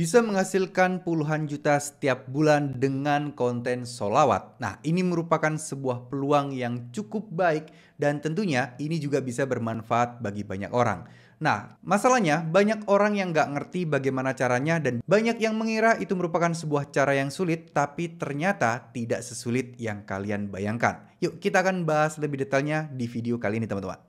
bisa menghasilkan puluhan juta setiap bulan dengan konten solawat. Nah, ini merupakan sebuah peluang yang cukup baik dan tentunya ini juga bisa bermanfaat bagi banyak orang. Nah, masalahnya banyak orang yang nggak ngerti bagaimana caranya dan banyak yang mengira itu merupakan sebuah cara yang sulit tapi ternyata tidak sesulit yang kalian bayangkan. Yuk kita akan bahas lebih detailnya di video kali ini teman-teman.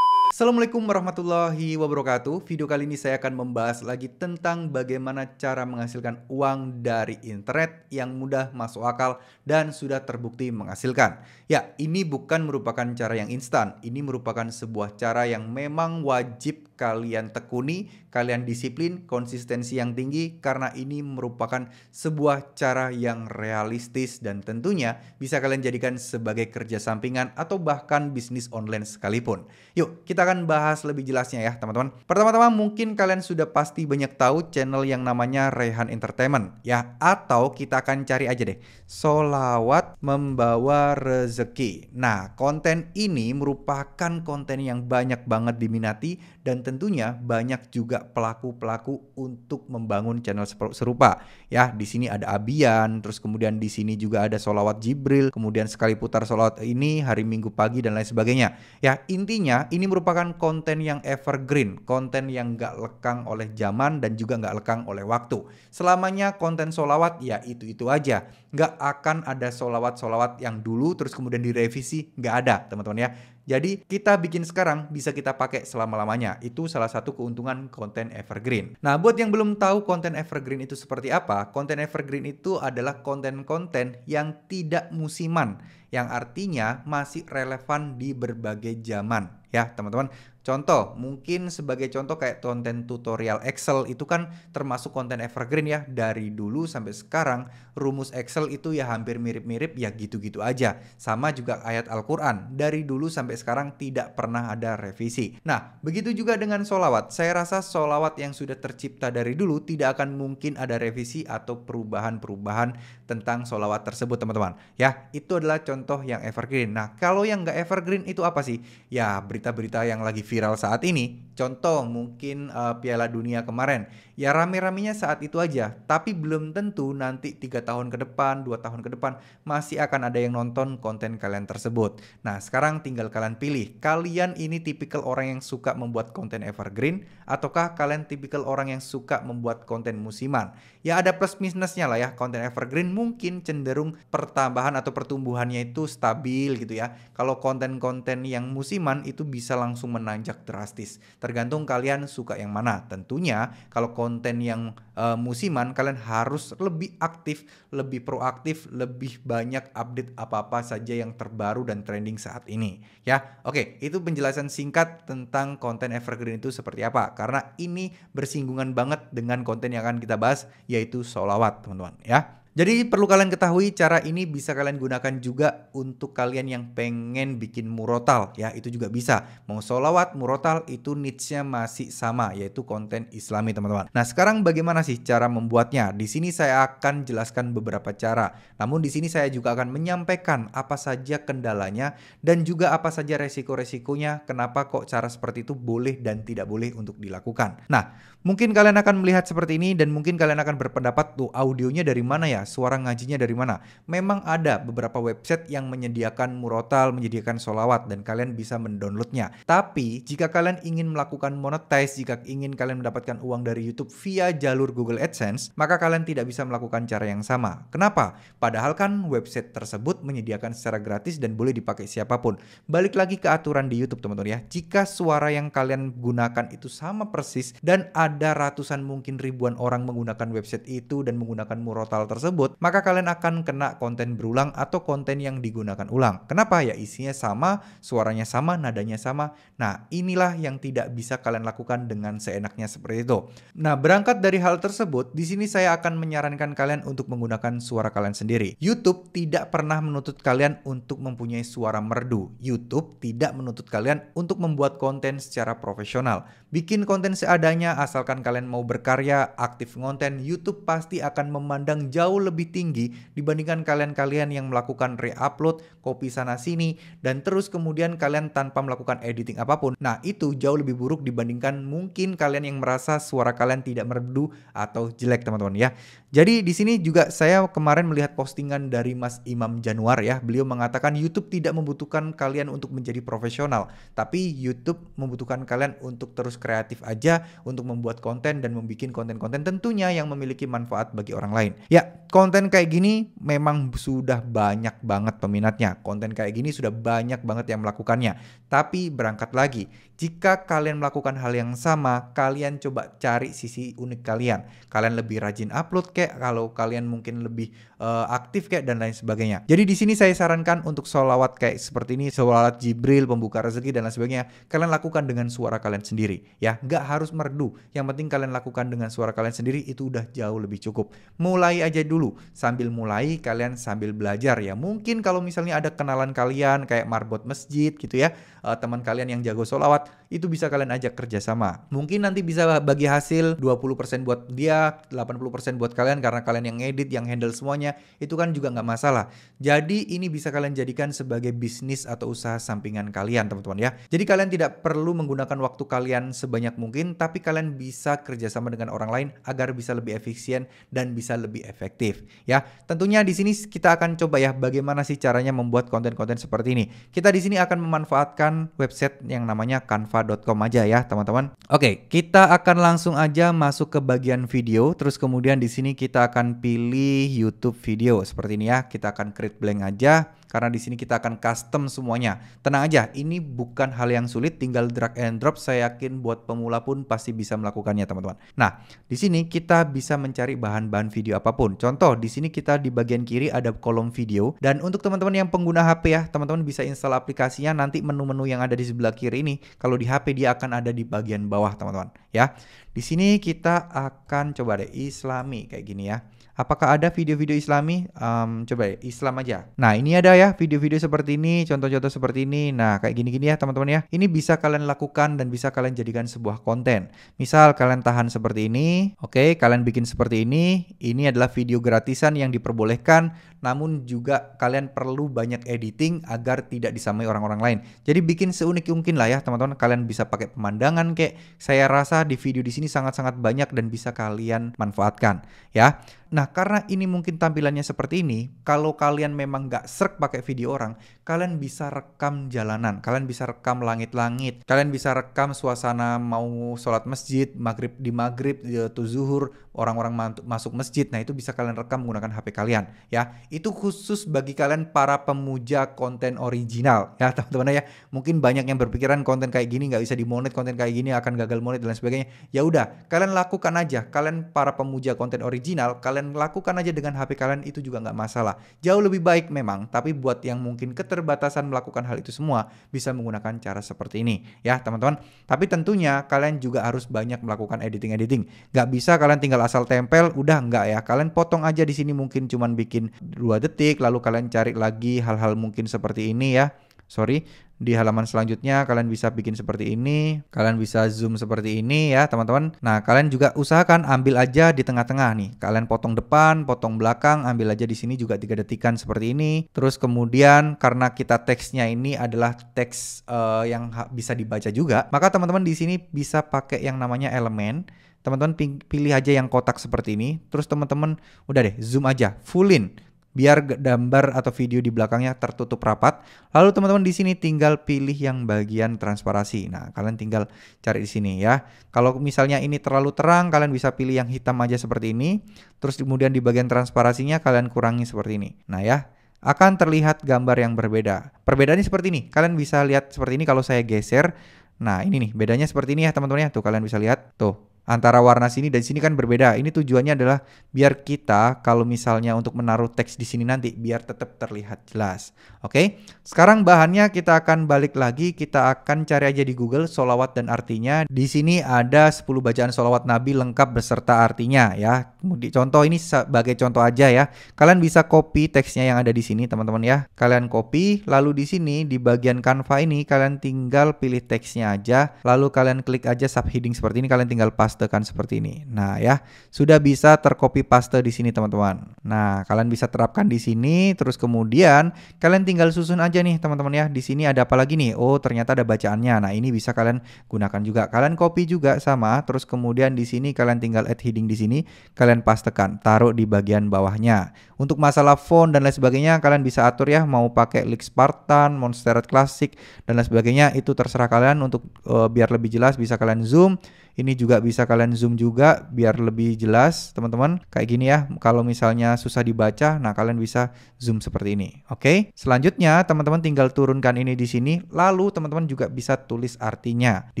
Assalamualaikum warahmatullahi wabarakatuh. Video kali ini saya akan membahas lagi tentang bagaimana cara menghasilkan uang dari internet yang mudah masuk akal dan sudah terbukti menghasilkan. Ya, ini bukan merupakan cara yang instan. Ini merupakan sebuah cara yang memang wajib kalian tekuni, kalian disiplin, konsistensi yang tinggi karena ini merupakan sebuah cara yang realistis dan tentunya bisa kalian jadikan sebagai kerja sampingan atau bahkan bisnis online sekalipun. Yuk, kita akan bahas lebih jelasnya ya, teman-teman. Pertama-tama mungkin kalian sudah pasti banyak tahu channel yang namanya Rehan Entertainment ya atau kita akan cari aja deh. Solawat membawa rezeki. Nah, konten ini merupakan konten yang banyak banget diminati dan tentunya banyak juga pelaku-pelaku untuk membangun channel serupa. Ya, di sini ada Abian, terus kemudian di sini juga ada Solawat Jibril, kemudian sekali putar solawat ini hari Minggu pagi dan lain sebagainya. Ya, intinya ini merupakan konten yang evergreen, konten yang gak lekang oleh zaman dan juga gak lekang oleh waktu. Selamanya konten solawat ya itu-itu aja nggak akan ada solawat-solawat yang dulu terus kemudian direvisi nggak ada teman-teman ya jadi kita bikin sekarang bisa kita pakai selama-lamanya. Itu salah satu keuntungan konten evergreen. Nah, buat yang belum tahu konten evergreen itu seperti apa, konten evergreen itu adalah konten-konten yang tidak musiman yang artinya masih relevan di berbagai zaman ya teman-teman. Contoh, mungkin sebagai contoh kayak konten tutorial Excel itu kan termasuk konten evergreen ya. Dari dulu sampai sekarang rumus Excel itu ya hampir mirip-mirip ya gitu-gitu aja. Sama juga ayat Al-Quran. Dari dulu sampai sekarang tidak pernah ada revisi. Nah, begitu juga dengan solawat. Saya rasa solawat yang sudah tercipta dari dulu tidak akan mungkin ada revisi atau perubahan-perubahan tentang solawat tersebut teman-teman. Ya, itu adalah contoh contoh yang evergreen. Nah, kalau yang nggak evergreen itu apa sih? Ya, berita-berita yang lagi viral saat ini. Contoh mungkin uh, Piala Dunia kemarin. Ya rame-ramenya saat itu aja. Tapi belum tentu nanti tiga tahun ke depan, dua tahun ke depan masih akan ada yang nonton konten kalian tersebut. Nah, sekarang tinggal kalian pilih. Kalian ini tipikal orang yang suka membuat konten evergreen ataukah kalian tipikal orang yang suka membuat konten musiman? Ya ada plus minusnya lah ya. Konten evergreen mungkin cenderung pertambahan atau pertumbuhannya itu stabil gitu ya. Kalau konten-konten yang musiman itu bisa langsung menanjak drastis. Tergantung kalian suka yang mana. Tentunya kalau konten yang uh, musiman kalian harus lebih aktif, lebih proaktif, lebih banyak update apa-apa saja yang terbaru dan trending saat ini ya. Oke, itu penjelasan singkat tentang konten evergreen itu seperti apa karena ini bersinggungan banget dengan konten yang akan kita bahas yaitu solawat teman-teman ya. Jadi perlu kalian ketahui cara ini bisa kalian gunakan juga untuk kalian yang pengen bikin murotal ya itu juga bisa. Mau sholawat murotal itu niche-nya masih sama yaitu konten islami teman-teman. Nah sekarang bagaimana sih cara membuatnya? Di sini saya akan jelaskan beberapa cara. Namun di sini saya juga akan menyampaikan apa saja kendalanya dan juga apa saja resiko-resikonya kenapa kok cara seperti itu boleh dan tidak boleh untuk dilakukan. Nah mungkin kalian akan melihat seperti ini dan mungkin kalian akan berpendapat tuh audionya dari mana ya? Iya, suara ngajinya dari mana? Memang ada beberapa website yang menyediakan murotal, menyediakan solawat dan kalian bisa mendownloadnya. Tapi jika kalian ingin melakukan monetize, jika ingin kalian mendapatkan uang dari YouTube via jalur Google AdSense, maka kalian tidak bisa melakukan cara yang sama. Kenapa? Padahal kan website tersebut menyediakan secara gratis dan boleh dipakai siapapun. Balik lagi ke aturan di YouTube teman-teman ya. Jika suara yang kalian gunakan itu sama persis dan ada ratusan mungkin ribuan orang menggunakan website itu dan menggunakan murotal tersebut tersebut, maka kalian akan kena konten berulang atau konten yang digunakan ulang. Kenapa? Ya isinya sama, suaranya sama, nadanya sama. Nah, inilah yang tidak bisa kalian lakukan dengan seenaknya seperti itu. Nah, berangkat dari hal tersebut, di sini saya akan menyarankan kalian untuk menggunakan suara kalian sendiri. YouTube tidak pernah menuntut kalian untuk mempunyai suara merdu. YouTube tidak menuntut kalian untuk membuat konten secara profesional. Bikin konten seadanya asalkan kalian mau berkarya, aktif konten, YouTube pasti akan memandang jauh jauh lebih tinggi dibandingkan kalian-kalian yang melakukan re-upload, copy sana-sini, dan terus kemudian kalian tanpa melakukan editing apapun. Nah, itu jauh lebih buruk dibandingkan mungkin kalian yang merasa suara kalian tidak merdu atau jelek, teman-teman ya. Jadi di sini juga saya kemarin melihat postingan dari Mas Imam Januar ya. Beliau mengatakan YouTube tidak membutuhkan kalian untuk menjadi profesional, tapi YouTube membutuhkan kalian untuk terus kreatif aja untuk membuat konten dan membuat konten-konten tentunya yang memiliki manfaat bagi orang lain. Ya, konten kayak gini memang sudah banyak banget peminatnya. Konten kayak gini sudah banyak banget yang melakukannya. Tapi berangkat lagi, jika kalian melakukan hal yang sama, kalian coba cari sisi unik kalian. Kalian lebih rajin upload kayak kalau kalian mungkin lebih uh, aktif kayak dan lain sebagainya. Jadi di sini saya sarankan untuk sholawat kayak seperti ini, sholawat Jibril, pembuka rezeki dan lain sebagainya. Kalian lakukan dengan suara kalian sendiri, ya. Nggak harus merdu. Yang penting kalian lakukan dengan suara kalian sendiri itu udah jauh lebih cukup. Mulai aja dulu. Sambil mulai kalian sambil belajar ya. Mungkin kalau misalnya ada kenalan kalian kayak marbot masjid gitu ya, uh, teman kalian yang jago sholawat, itu bisa kalian ajak kerjasama. Mungkin nanti bisa bagi hasil 20% buat dia, 80% buat kalian karena kalian yang edit, yang handle semuanya, itu kan juga nggak masalah. Jadi ini bisa kalian jadikan sebagai bisnis atau usaha sampingan kalian teman-teman ya. Jadi kalian tidak perlu menggunakan waktu kalian sebanyak mungkin, tapi kalian bisa kerjasama dengan orang lain agar bisa lebih efisien dan bisa lebih efektif ya. Tentunya di sini kita akan coba ya bagaimana sih caranya membuat konten-konten seperti ini. Kita di sini akan memanfaatkan website yang namanya Canva canva.com aja ya teman-teman. Oke, kita akan langsung aja masuk ke bagian video. Terus kemudian di sini kita akan pilih YouTube video seperti ini ya. Kita akan create blank aja karena di sini kita akan custom semuanya. Tenang aja, ini bukan hal yang sulit, tinggal drag and drop. Saya yakin buat pemula pun pasti bisa melakukannya, teman-teman. Nah, di sini kita bisa mencari bahan-bahan video apapun. Contoh, di sini kita di bagian kiri ada kolom video dan untuk teman-teman yang pengguna HP ya, teman-teman bisa install aplikasinya nanti menu-menu yang ada di sebelah kiri ini kalau di HP dia akan ada di bagian bawah, teman-teman, ya. Di sini kita akan coba deh Islami kayak gini ya. Apakah ada video-video islami? Um, coba ya, Islam aja. Nah ini ada ya video-video seperti ini, contoh-contoh seperti ini. Nah kayak gini-gini ya teman-teman ya. Ini bisa kalian lakukan dan bisa kalian jadikan sebuah konten. Misal kalian tahan seperti ini, oke okay, kalian bikin seperti ini. Ini adalah video gratisan yang diperbolehkan namun juga kalian perlu banyak editing agar tidak disamai orang-orang lain. Jadi bikin seunik mungkin lah ya teman-teman. Kalian bisa pakai pemandangan kayak saya rasa di video di sini sangat-sangat banyak dan bisa kalian manfaatkan ya. Nah karena ini mungkin tampilannya seperti ini, kalau kalian memang nggak serk pakai video orang, kalian bisa rekam jalanan, kalian bisa rekam langit-langit, kalian bisa rekam suasana mau sholat masjid, maghrib di maghrib, tuh eh, zuhur, orang-orang masuk masjid. Nah itu bisa kalian rekam menggunakan HP kalian ya itu khusus bagi kalian para pemuja konten original ya teman-teman ya. Mungkin banyak yang berpikiran konten kayak gini nggak bisa dimonet, konten kayak gini akan gagal monet dan lain sebagainya. Ya udah, kalian lakukan aja. Kalian para pemuja konten original, kalian lakukan aja dengan HP kalian itu juga nggak masalah. Jauh lebih baik memang, tapi buat yang mungkin keterbatasan melakukan hal itu semua bisa menggunakan cara seperti ini ya teman-teman. Tapi tentunya kalian juga harus banyak melakukan editing-editing. Nggak bisa kalian tinggal asal tempel, udah nggak ya. Kalian potong aja di sini mungkin cuman bikin dua detik lalu kalian cari lagi hal-hal mungkin seperti ini ya sorry di halaman selanjutnya kalian bisa bikin seperti ini kalian bisa zoom seperti ini ya teman-teman nah kalian juga usahakan ambil aja di tengah-tengah nih kalian potong depan potong belakang ambil aja di sini juga tiga detikan seperti ini terus kemudian karena kita teksnya ini adalah teks uh, yang bisa dibaca juga maka teman-teman di sini bisa pakai yang namanya elemen teman-teman pilih aja yang kotak seperti ini terus teman-teman udah deh zoom aja fullin biar gambar atau video di belakangnya tertutup rapat. Lalu teman-teman di sini tinggal pilih yang bagian transparasi. Nah, kalian tinggal cari di sini ya. Kalau misalnya ini terlalu terang, kalian bisa pilih yang hitam aja seperti ini. Terus kemudian di bagian transparasinya kalian kurangi seperti ini. Nah ya, akan terlihat gambar yang berbeda. Perbedaannya seperti ini. Kalian bisa lihat seperti ini kalau saya geser. Nah, ini nih, bedanya seperti ini ya teman-teman ya. Tuh kalian bisa lihat. Tuh, antara warna sini dan sini kan berbeda. Ini tujuannya adalah biar kita kalau misalnya untuk menaruh teks di sini nanti biar tetap terlihat jelas. Oke. Sekarang bahannya kita akan balik lagi, kita akan cari aja di Google solawat dan artinya. Di sini ada 10 bacaan solawat Nabi lengkap beserta artinya ya mudik. Contoh ini sebagai contoh aja ya. Kalian bisa copy teksnya yang ada di sini teman-teman ya. Kalian copy, lalu di sini di bagian Canva ini kalian tinggal pilih teksnya aja, lalu kalian klik aja subheading seperti ini, kalian tinggal pastekan seperti ini. Nah ya, sudah bisa tercopy paste di sini teman-teman. Nah, kalian bisa terapkan di sini, terus kemudian kalian tinggal susun aja nih teman-teman ya. Di sini ada apa lagi nih? Oh, ternyata ada bacaannya. Nah, ini bisa kalian gunakan juga. Kalian copy juga sama, terus kemudian di sini kalian tinggal add heading di sini, kalian kalian pastekan, taruh di bagian bawahnya. Untuk masalah font dan lain sebagainya kalian bisa atur ya mau pakai Leak Spartan, Monsteret Classic dan lain sebagainya itu terserah kalian untuk uh, biar lebih jelas bisa kalian zoom ini juga bisa kalian zoom juga biar lebih jelas teman-teman. Kayak gini ya, kalau misalnya susah dibaca, nah kalian bisa zoom seperti ini. Oke, selanjutnya teman-teman tinggal turunkan ini di sini. Lalu teman-teman juga bisa tulis artinya. Di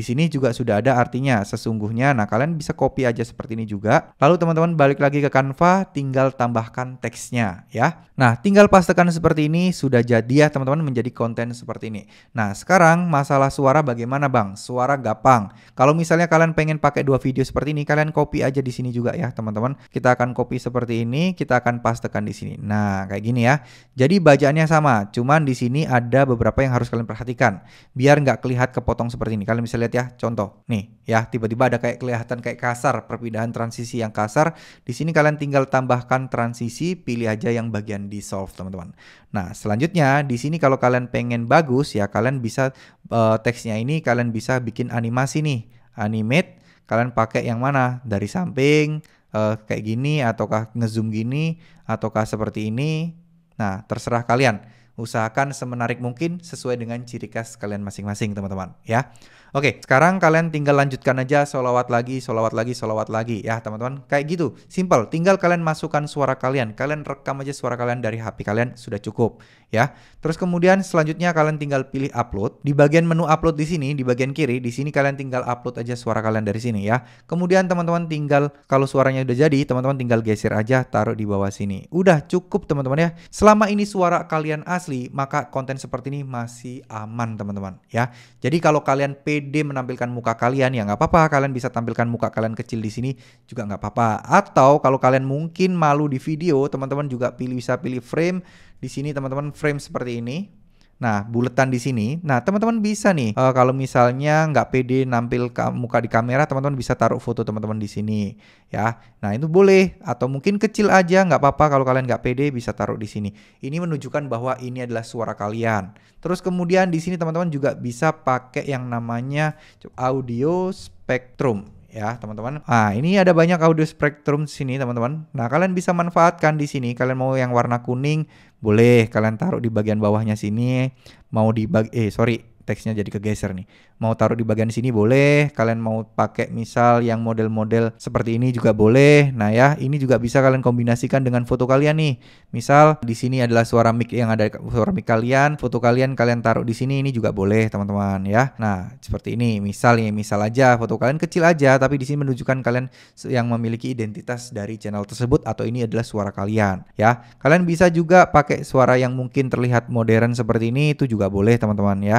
sini juga sudah ada artinya sesungguhnya. Nah kalian bisa copy aja seperti ini juga. Lalu teman-teman balik lagi ke Canva, tinggal tambahkan teksnya ya. Nah tinggal pastekan seperti ini sudah jadi ya teman-teman menjadi konten seperti ini. Nah sekarang masalah suara bagaimana bang? Suara gampang. Kalau misalnya kalian pengen pengen pakai dua video seperti ini, kalian copy aja di sini juga ya teman-teman. Kita akan copy seperti ini, kita akan pastekan di sini. Nah, kayak gini ya. Jadi bacaannya sama, cuman di sini ada beberapa yang harus kalian perhatikan. Biar nggak kelihatan kepotong seperti ini. Kalian bisa lihat ya, contoh. Nih, ya tiba-tiba ada kayak kelihatan kayak kasar, perpindahan transisi yang kasar. Di sini kalian tinggal tambahkan transisi, pilih aja yang bagian dissolve teman-teman. Nah, selanjutnya di sini kalau kalian pengen bagus ya kalian bisa uh, teksnya ini kalian bisa bikin animasi nih animate kalian pakai yang mana dari samping uh, kayak gini ataukah ngezoom gini ataukah seperti ini nah terserah kalian usahakan semenarik mungkin sesuai dengan ciri khas kalian masing-masing teman-teman ya Oke, sekarang kalian tinggal lanjutkan aja solawat lagi, solawat lagi, solawat lagi ya teman-teman. Kayak gitu, simple. Tinggal kalian masukkan suara kalian. Kalian rekam aja suara kalian dari HP kalian sudah cukup ya. Terus kemudian selanjutnya kalian tinggal pilih upload. Di bagian menu upload di sini, di bagian kiri, di sini kalian tinggal upload aja suara kalian dari sini ya. Kemudian teman-teman tinggal kalau suaranya udah jadi, teman-teman tinggal geser aja taruh di bawah sini. Udah cukup teman-teman ya. Selama ini suara kalian asli, maka konten seperti ini masih aman teman-teman ya. Jadi kalau kalian pede pede menampilkan muka kalian ya nggak apa-apa kalian bisa tampilkan muka kalian kecil di sini juga nggak apa-apa atau kalau kalian mungkin malu di video teman-teman juga pilih bisa pilih frame di sini teman-teman frame seperti ini Nah, buletan di sini. Nah, teman-teman bisa nih, uh, kalau misalnya nggak pede nampil ka muka di kamera, teman-teman bisa taruh foto teman-teman di sini, ya. Nah, itu boleh. Atau mungkin kecil aja, nggak apa-apa kalau kalian nggak pede bisa taruh di sini. Ini menunjukkan bahwa ini adalah suara kalian. Terus kemudian di sini teman-teman juga bisa pakai yang namanya audio spectrum ya teman-teman. Nah ini ada banyak audio spectrum di sini teman-teman. Nah kalian bisa manfaatkan di sini. Kalian mau yang warna kuning, boleh kalian taruh di bagian bawahnya sini mau di bag eh sorry teksnya jadi kegeser nih mau taruh di bagian sini boleh, kalian mau pakai misal yang model-model seperti ini juga boleh. Nah ya, ini juga bisa kalian kombinasikan dengan foto kalian nih. Misal di sini adalah suara mic yang ada suara mic kalian, foto kalian kalian taruh di sini ini juga boleh teman-teman ya. Nah seperti ini, misalnya misal aja foto kalian kecil aja, tapi di sini menunjukkan kalian yang memiliki identitas dari channel tersebut atau ini adalah suara kalian ya. Kalian bisa juga pakai suara yang mungkin terlihat modern seperti ini itu juga boleh teman-teman ya.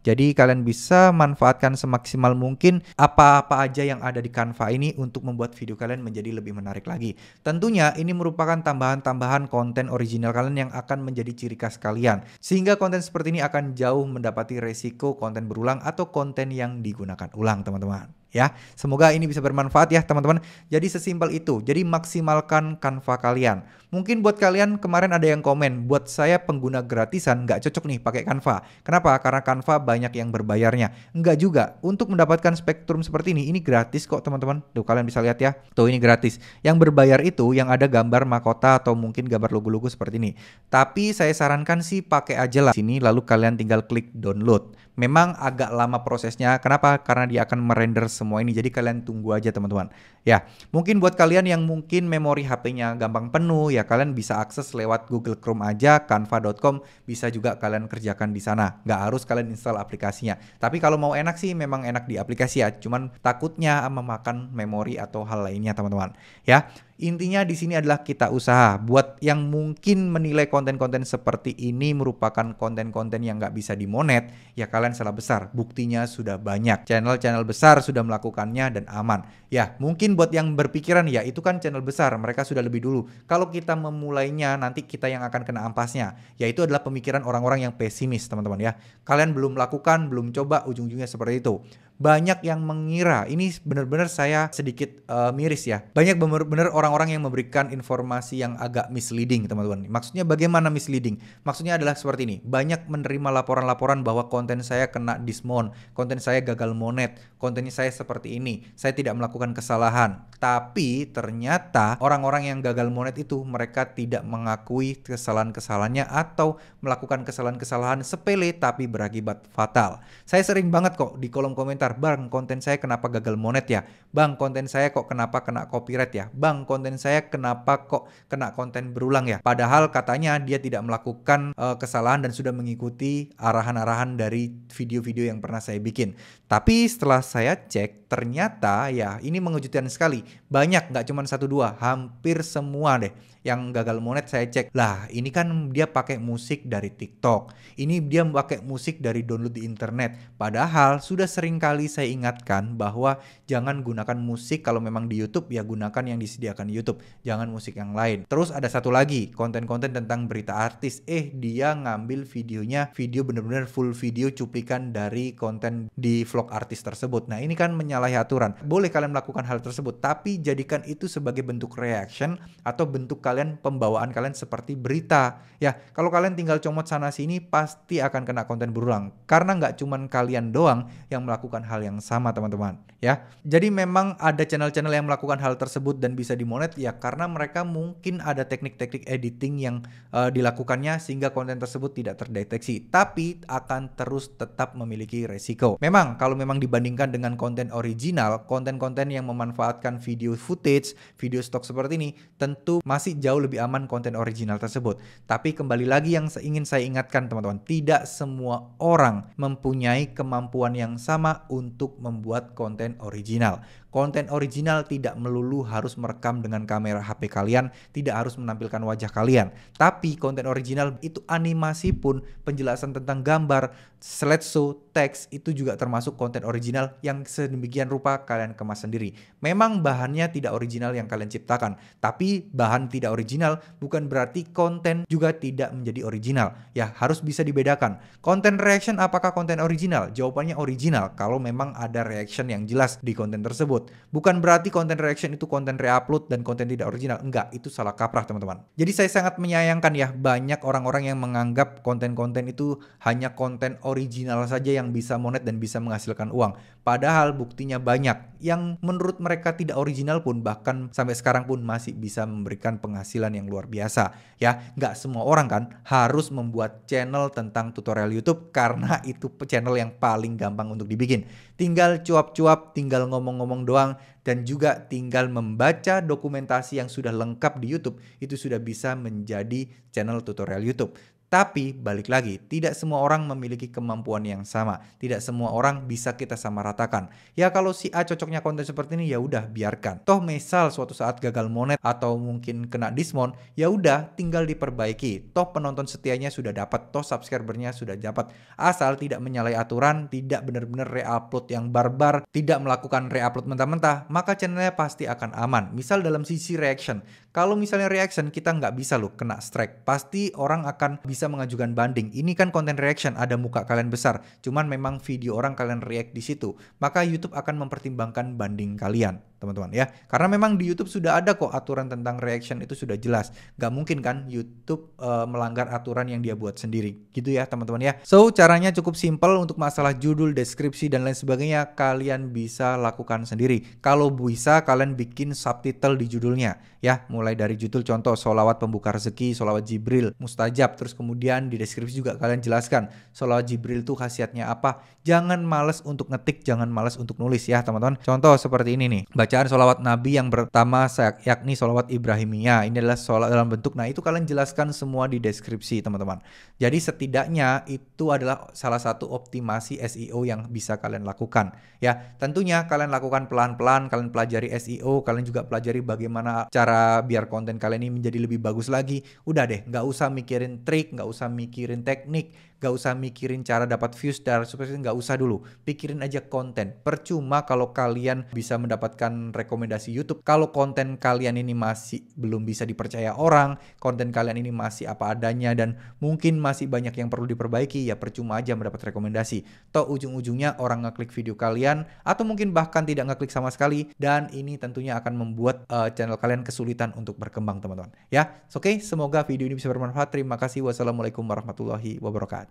Jadi kalian bisa manfaatkan semaksimal mungkin apa-apa aja yang ada di Canva ini untuk membuat video kalian menjadi lebih menarik lagi. Tentunya ini merupakan tambahan-tambahan konten original kalian yang akan menjadi ciri khas kalian. Sehingga konten seperti ini akan jauh mendapati resiko konten berulang atau konten yang digunakan ulang teman-teman ya. Semoga ini bisa bermanfaat ya teman-teman. Jadi sesimpel itu. Jadi maksimalkan kanva kalian. Mungkin buat kalian kemarin ada yang komen, buat saya pengguna gratisan nggak cocok nih pakai kanva. Kenapa? Karena kanva banyak yang berbayarnya. Nggak juga. Untuk mendapatkan spektrum seperti ini, ini gratis kok teman-teman. Tuh kalian bisa lihat ya. Tuh ini gratis. Yang berbayar itu yang ada gambar mahkota atau mungkin gambar logo-logo seperti ini. Tapi saya sarankan sih pakai aja lah sini lalu kalian tinggal klik download. Memang agak lama prosesnya. Kenapa? Karena dia akan merender semua ini. Jadi kalian tunggu aja teman-teman. Ya, mungkin buat kalian yang mungkin memori HP-nya gampang penuh, ya kalian bisa akses lewat Google Chrome aja, canva.com bisa juga kalian kerjakan di sana. Nggak harus kalian install aplikasinya. Tapi kalau mau enak sih memang enak di aplikasi ya. Cuman takutnya memakan memori atau hal lainnya teman-teman. Ya, Intinya di sini adalah kita usaha buat yang mungkin menilai konten-konten seperti ini merupakan konten-konten yang nggak bisa dimonet, ya kalian salah besar. Buktinya sudah banyak. Channel-channel besar sudah melakukannya dan aman. Ya, mungkin buat yang berpikiran ya itu kan channel besar, mereka sudah lebih dulu. Kalau kita memulainya nanti kita yang akan kena ampasnya. ya itu adalah pemikiran orang-orang yang pesimis, teman-teman ya. Kalian belum melakukan, belum coba, ujung-ujungnya seperti itu banyak yang mengira ini benar-benar saya sedikit uh, miris ya. Banyak benar-benar orang-orang yang memberikan informasi yang agak misleading, teman-teman. Maksudnya bagaimana misleading? Maksudnya adalah seperti ini. Banyak menerima laporan-laporan bahwa konten saya kena dismon konten saya gagal monet, kontennya saya seperti ini, saya tidak melakukan kesalahan. Tapi ternyata orang-orang yang gagal monet itu mereka tidak mengakui kesalahan-kesalahannya atau melakukan kesalahan-kesalahan sepele tapi berakibat fatal. Saya sering banget kok di kolom komentar komentar, "Bang, konten saya kenapa gagal monet ya? Bang, konten saya kok kenapa kena copyright ya? Bang, konten saya kenapa kok kena konten berulang ya?" Padahal katanya dia tidak melakukan uh, kesalahan dan sudah mengikuti arahan-arahan dari video-video yang pernah saya bikin. Tapi setelah saya cek ternyata ya ini mengejutkan sekali. Banyak, nggak cuma satu dua, hampir semua deh yang gagal monet saya cek. Lah ini kan dia pakai musik dari TikTok, ini dia pakai musik dari download di internet. Padahal sudah sering kali saya ingatkan bahwa jangan gunakan musik kalau memang di YouTube ya gunakan yang disediakan YouTube, jangan musik yang lain. Terus ada satu lagi konten-konten tentang berita artis, eh dia ngambil videonya video bener-bener full video cuplikan dari konten di vlog artis tersebut. Nah ini kan menyalahkan menyalahi aturan. Boleh kalian melakukan hal tersebut, tapi jadikan itu sebagai bentuk reaction atau bentuk kalian pembawaan kalian seperti berita. Ya, kalau kalian tinggal comot sana sini pasti akan kena konten berulang karena nggak cuman kalian doang yang melakukan hal yang sama teman-teman. Ya, jadi memang ada channel-channel yang melakukan hal tersebut dan bisa dimonet ya karena mereka mungkin ada teknik-teknik editing yang uh, dilakukannya sehingga konten tersebut tidak terdeteksi, tapi akan terus tetap memiliki resiko. Memang kalau memang dibandingkan dengan konten original original, konten-konten yang memanfaatkan video footage, video stock seperti ini, tentu masih jauh lebih aman konten original tersebut. Tapi kembali lagi yang ingin saya ingatkan teman-teman, tidak semua orang mempunyai kemampuan yang sama untuk membuat konten original konten original tidak melulu harus merekam dengan kamera HP kalian, tidak harus menampilkan wajah kalian. Tapi konten original itu animasi pun, penjelasan tentang gambar, slideshow, teks itu juga termasuk konten original yang sedemikian rupa kalian kemas sendiri. Memang bahannya tidak original yang kalian ciptakan, tapi bahan tidak original bukan berarti konten juga tidak menjadi original. Ya, harus bisa dibedakan. Konten reaction apakah konten original? Jawabannya original kalau memang ada reaction yang jelas di konten tersebut. Bukan berarti konten reaction itu konten reupload dan konten tidak original. Enggak, itu salah kaprah teman-teman. Jadi saya sangat menyayangkan ya banyak orang-orang yang menganggap konten-konten itu hanya konten original saja yang bisa monet dan bisa menghasilkan uang. Padahal buktinya banyak yang menurut mereka tidak original pun bahkan sampai sekarang pun masih bisa memberikan penghasilan yang luar biasa. Ya, nggak semua orang kan harus membuat channel tentang tutorial YouTube karena itu channel yang paling gampang untuk dibikin tinggal cuap-cuap, tinggal ngomong-ngomong doang, dan juga tinggal membaca dokumentasi yang sudah lengkap di YouTube, itu sudah bisa menjadi channel tutorial YouTube. Tapi balik lagi, tidak semua orang memiliki kemampuan yang sama. Tidak semua orang bisa kita sama ratakan. Ya kalau si A cocoknya konten seperti ini ya udah biarkan. Toh misal suatu saat gagal monet atau mungkin kena dismon, ya udah tinggal diperbaiki. Toh penonton setianya sudah dapat, toh subscribernya sudah dapat. Asal tidak menyalahi aturan, tidak benar-benar reupload yang barbar, tidak melakukan reupload mentah-mentah, maka channelnya pasti akan aman. Misal dalam sisi reaction, kalau misalnya reaction kita nggak bisa loh kena strike, pasti orang akan bisa bisa mengajukan banding. Ini kan konten reaction, ada muka kalian besar. Cuman memang video orang kalian react di situ. Maka YouTube akan mempertimbangkan banding kalian, teman-teman ya. Karena memang di YouTube sudah ada kok aturan tentang reaction itu sudah jelas. Gak mungkin kan YouTube uh, melanggar aturan yang dia buat sendiri. Gitu ya, teman-teman ya. So, caranya cukup simpel untuk masalah judul, deskripsi dan lain sebagainya kalian bisa lakukan sendiri. Kalau bisa kalian bikin subtitle di judulnya ya, mulai dari judul contoh solawat pembuka rezeki, solawat Jibril, mustajab terus kemudian Kemudian di deskripsi juga kalian jelaskan solawat Jibril itu khasiatnya apa. Jangan males untuk ngetik, jangan males untuk nulis ya teman-teman. Contoh seperti ini nih, bacaan solawat Nabi yang pertama yakni solawat Ibrahimiyah. Ini adalah solawat dalam bentuk, nah itu kalian jelaskan semua di deskripsi teman-teman. Jadi setidaknya itu adalah salah satu optimasi SEO yang bisa kalian lakukan ya. Tentunya kalian lakukan pelan-pelan, kalian pelajari SEO, kalian juga pelajari bagaimana cara biar konten kalian ini menjadi lebih bagus lagi. Udah deh, nggak usah mikirin trik, nggak usah mikirin teknik Gak usah mikirin cara dapat views dari subscribe, gak usah dulu. Pikirin aja konten. Percuma kalau kalian bisa mendapatkan rekomendasi YouTube. Kalau konten kalian ini masih belum bisa dipercaya orang, konten kalian ini masih apa adanya dan mungkin masih banyak yang perlu diperbaiki, ya percuma aja mendapat rekomendasi. Toh ujung-ujungnya orang ngeklik video kalian atau mungkin bahkan tidak ngeklik sama sekali dan ini tentunya akan membuat uh, channel kalian kesulitan untuk berkembang teman-teman. Ya, oke, okay, semoga video ini bisa bermanfaat. Terima kasih. Wassalamualaikum warahmatullahi wabarakatuh.